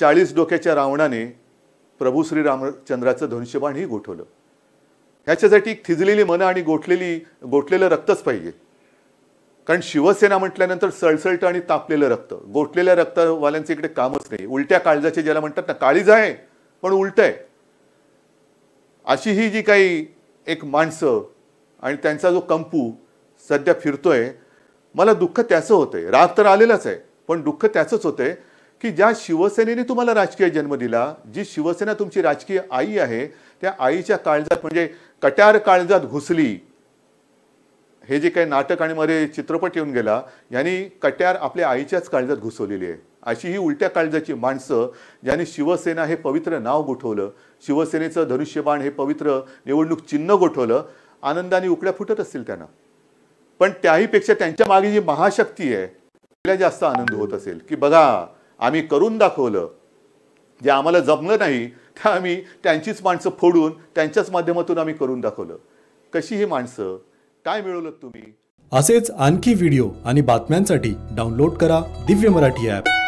चाळीस डोक्याच्या रावणाने प्रभू श्रीरामचंद्राचं ही गोठवलं ह्याच्यासाठी थिजलेली मनं आणि गोठलेली गोठलेलं रक्तच पाहिजे कारण शिवसेना म्हटल्यानंतर सळसळत आणि तापलेलं रक्त गोठलेल्या रक्तवाल्यांचे इकडे कामच नाही उलट्या काळजाचे ज्याला म्हणतात ना काळीज आहे पण उलट आहे अशी ही जी काही एक माणसं आणि त्यांचा जो कंपू सध्या फिरतोय मला दुःख त्याचं होतंय राग तर आलेलाच आहे पण दुःख त्याचंच होतंय की ज्या शिवसेनेने तुम्हाला राजकीय जन्म दिला जी शिवसेना तुमची राजकीय आई आहे त्या आईच्या काळजात म्हणजे कट्यार काळजात घुसली हे जे काही नाटक आणि मध्ये चित्रपट येऊन गेला यांनी कट्यार आपल्या आईच्याच काळजात घुसवलेली आहे अशी ही उलट्या काळजाची माणसं ज्यांनी शिवसेना हे पवित्र नाव गोठवलं शिवसेनेचं धनुष्यबाण हे पवित्र निवडणूक चिन्ह गोठवलं आनंदाने उकड्या फुटत असतील त्यांना पण त्याहीपेक्षा त्यांच्या मागे जी महाशक्ती आहे तिला जास्त आनंद होत असेल की बघा आम्ही करून दाखवलं जे आम्हाला जमलं नाही त्या आम्ही त्यांचीच माणसं फोडून त्यांच्याच माध्यमातून आम्ही करून दाखवलं कशी ही माणसं काय मिळवलं तुम्ही असेच आणखी व्हिडिओ आणि बातम्यांसाठी डाउनलोड करा दिव्य मराठी ॲप